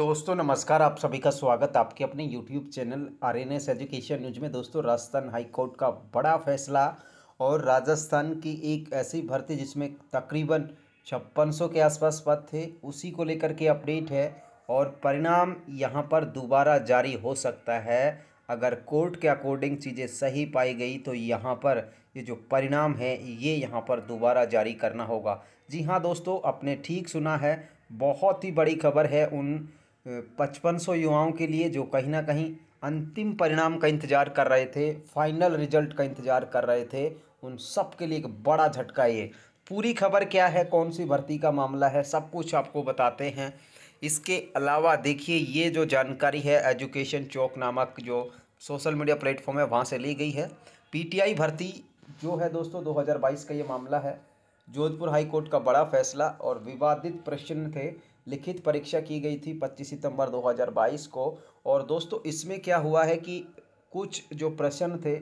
दोस्तों नमस्कार आप सभी का स्वागत आपके अपने YouTube channel R N S education news में दोस्तों राजस्थान हाई कोर्ट का बड़ा फैसला और राजस्थान की एक ऐसी भर्ती जिसमें तकरीबन छप्पन सौ के आसपास पद थे उसी को लेकर के अपडेट है और परिणाम यहां पर दोबारा जारी हो सकता है अगर कोर्ट के अकॉर्डिंग चीज़ें सही पाई गई तो यहाँ पर ये जो परिणाम है ये यहाँ पर दोबारा जारी करना होगा जी हाँ दोस्तों आपने ठीक सुना है बहुत ही बड़ी खबर है उन पचपन सौ युवाओं के लिए जो कहीं ना कहीं अंतिम परिणाम का इंतज़ार कर रहे थे फाइनल रिजल्ट का इंतज़ार कर रहे थे उन सब के लिए एक बड़ा झटका ये पूरी खबर क्या है कौन सी भर्ती का मामला है सब कुछ आपको बताते हैं इसके अलावा देखिए ये जो जानकारी है एजुकेशन चौक नामक जो सोशल मीडिया प्लेटफॉर्म है वहाँ से ली गई है पीटीआई भर्ती जो है दोस्तों 2022 का ये मामला है जोधपुर हाई कोर्ट का बड़ा फैसला और विवादित प्रश्न थे लिखित परीक्षा की गई थी 25 सितंबर 2022 को और दोस्तों इसमें क्या हुआ है कि कुछ जो प्रश्न थे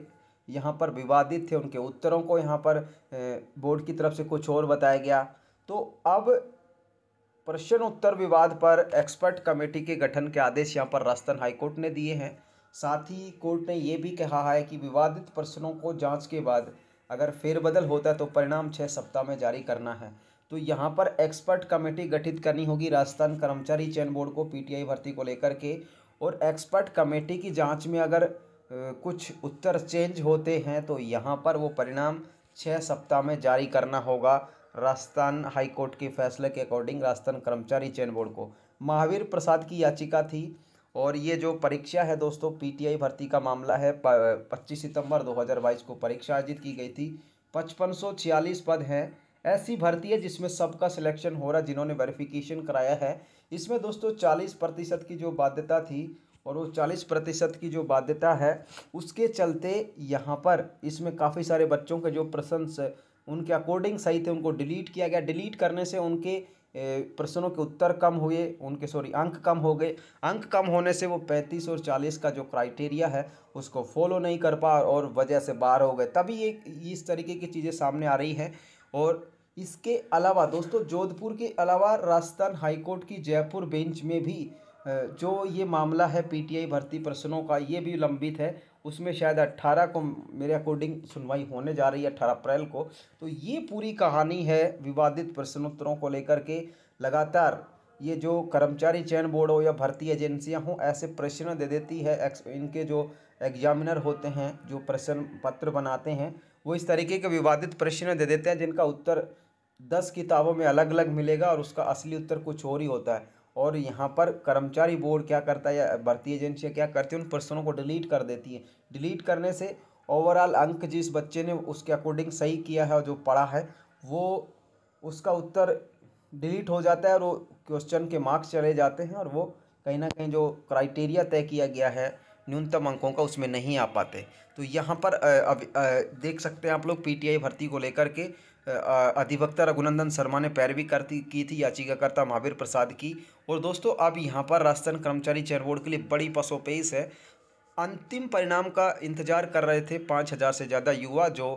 यहाँ पर विवादित थे उनके उत्तरों को यहाँ पर बोर्ड की तरफ से कुछ और बताया गया तो अब प्रश्न उत्तर विवाद पर एक्सपर्ट कमेटी के गठन के आदेश यहाँ पर राजस्थान हाईकोर्ट ने दिए हैं साथ ही कोर्ट ने ये भी कहा है कि विवादित प्रश्नों को जांच के बाद अगर फेरबदल होता है तो परिणाम छः सप्ताह में जारी करना है तो यहाँ पर एक्सपर्ट कमेटी गठित करनी होगी राजस्थान कर्मचारी चयन बोर्ड को पीटीआई भर्ती को लेकर के और एक्सपर्ट कमेटी की जांच में अगर कुछ उत्तर चेंज होते हैं तो यहाँ पर वो परिणाम छः सप्ताह में जारी करना होगा राजस्थान हाईकोर्ट के फैसले के अकॉर्डिंग राजस्थान कर्मचारी चयन बोर्ड को महावीर प्रसाद की याचिका थी और ये जो परीक्षा है दोस्तों पीटीआई भर्ती का मामला है पच्चीस सितंबर 2022 को परीक्षा आयोजित की गई थी पचपन पद हैं ऐसी भर्ती है जिसमें सबका सिलेक्शन हो रहा है जिन्होंने वेरिफिकेशन कराया है इसमें दोस्तों चालीस प्रतिशत की जो बाध्यता थी और वो चालीस प्रतिशत की जो बाध्यता है उसके चलते यहाँ पर इसमें काफ़ी सारे बच्चों के जो प्रश्न उनके अकॉर्डिंग सही थे उनको डिलीट किया गया डिलीट करने से उनके प्रश्नों के उत्तर कम हुए उनके सॉरी अंक कम हो गए अंक कम होने से वो पैंतीस और चालीस का जो क्राइटेरिया है उसको फॉलो नहीं कर पा और वजह से बाहर हो गए तभी ये इस तरीके की चीज़ें सामने आ रही हैं और इसके अलावा दोस्तों जोधपुर के अलावा राजस्थान हाईकोर्ट की जयपुर बेंच में भी जो ये मामला है पीटीआई भर्ती प्रश्नों का ये भी लंबित है उसमें शायद अट्ठारह को मेरे अकॉर्डिंग सुनवाई होने जा रही है अट्ठारह अप्रैल को तो ये पूरी कहानी है विवादित प्रश्नोत्तरों को लेकर के लगातार ये जो कर्मचारी चयन बोर्ड हो या भर्ती एजेंसियां हों ऐसे प्रश्न दे देती है इनके जो एग्जामिनर होते हैं जो प्रश्न पत्र बनाते हैं वो इस तरीके के विवादित प्रश्न दे देते हैं जिनका उत्तर दस किताबों में अलग अलग मिलेगा और उसका असली उत्तर कुछ और ही होता है और यहाँ पर कर्मचारी बोर्ड क्या करता है या भर्ती एजेंसियाँ क्या करती है उन प्रश्नों को डिलीट कर देती हैं डिलीट करने से ओवरऑल अंक जिस बच्चे ने उसके अकॉर्डिंग सही किया है और जो पढ़ा है वो उसका उत्तर डिलीट हो जाता है और वो क्वेश्चन के मार्क्स चले जाते हैं और वो कहीं ना कहीं जो क्राइटेरिया तय किया गया है न्यूनतम अंकों का उसमें नहीं आ पाते तो यहाँ पर अब देख सकते हैं आप लोग पीटीआई भर्ती को लेकर के अधिवक्ता रघुनंदन शर्मा ने पैरवी करती की थी याचिकाकर्ता महावीर प्रसाद की और दोस्तों अब यहाँ पर राजस्थान कर्मचारी चयन बोर्ड के लिए बड़ी पसोपेश है अंतिम परिणाम का इंतजार कर रहे थे पाँच हज़ार से ज़्यादा युवा जो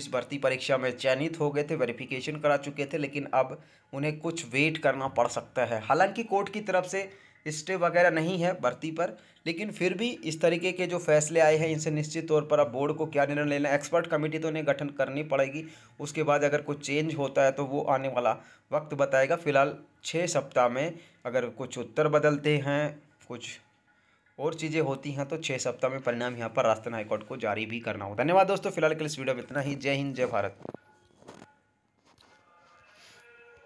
इस भर्ती परीक्षा में चयनित हो गए थे वेरिफिकेशन करा चुके थे लेकिन अब उन्हें कुछ वेट करना पड़ सकता है हालांकि कोर्ट की तरफ से स्टे वगैरह नहीं है भर्ती पर लेकिन फिर भी इस तरीके के जो फैसले आए हैं इनसे निश्चित तौर पर अब बोर्ड को क्या निर्णय लेना एक्सपर्ट कमेटी तो इन्हें गठन करनी पड़ेगी उसके बाद अगर कुछ चेंज होता है तो वो आने वाला वक्त बताएगा फिलहाल छः सप्ताह में अगर कुछ उत्तर बदलते हैं कुछ और चीज़ें होती हैं तो छः सप्ताह में परिणाम यहाँ पर राजस्थान हाईकोर्ट को जारी भी करना होगा धन्यवाद दोस्तों फिलहाल के लिए इस वीडियो में इतना ही जय हिंद जय भारत